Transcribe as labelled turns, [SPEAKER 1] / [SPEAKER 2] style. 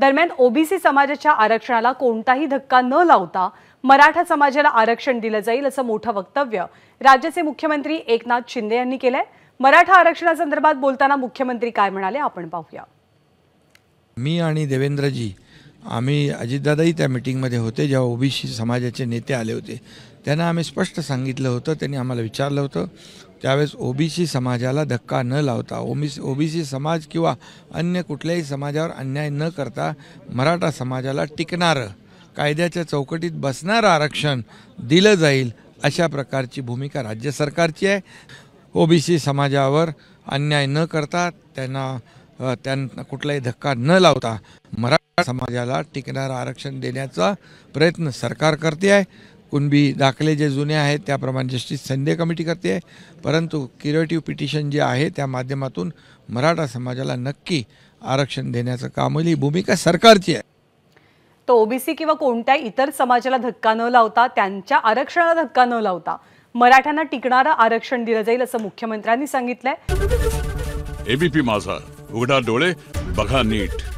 [SPEAKER 1] दरम्यान ओबीसी समाजाच्या आरक्षणाला कोणताही धक्का न लावता मराठा समाजाला आरक्षण दिलं जाईल असं मोठं वक्तव्य राज्याचे मुख्यमंत्री एकनाथ शिंदे यांनी केलंय मराठा आरक्षणासंदर्भात बोलताना मुख्यमंत्री काय म्हणाले आपण पाहूया
[SPEAKER 2] मी आणि देवेंद्रजी आम्ही अजितदादाही त्या मिटिंगमध्ये होते जेव्हा ओबीसी समाजाचे नेते आले होते त्यांना आम्ही स्पष्ट सांगितलं होतं त्यांनी आम्हाला विचारलं होतं त्यावेळेस ओबीसी समाजाला धक्का न लावता ओबीसी ओबीसी समाज किंवा अन्य कुठल्याही समाजावर अन्याय न करता मराठा समाजाला टिकणारं कायद्याच्या चौकटीत बसणारं आरक्षण दिलं जाईल अशा प्रकारची भूमिका राज्य सरकारची आहे ओबीसी समाजावर अन्याय न करता त्यांना त्यांना कुठलाही धक्का न लावता मरा समाजाला टिकणारं आरक्षण देण्याचा प्रयत्न सरकार करते आहे कुणबी दाखले जे जुने आहेत त्याप्रमाणे जस्टिस संध्या कमिटी करते आहे परंतु क्युरेटिव्ह पिटिशन जे आहे त्या माध्यमातून मराठा समाजाला नक्की आरक्षण देण्याचं कामली भूमिका सरकारची आहे
[SPEAKER 1] तो ओबीसी किंवा कोणत्याही इतर समाजाला धक्का न लावता त्यांच्या आरक्षणाला धक्का न लावता मराठ्यांना टिकणारं आरक्षण दिलं जाईल असं मुख्यमंत्र्यांनी सांगितलंय
[SPEAKER 2] एबीपी माझा उघडा डोळे बघा नीट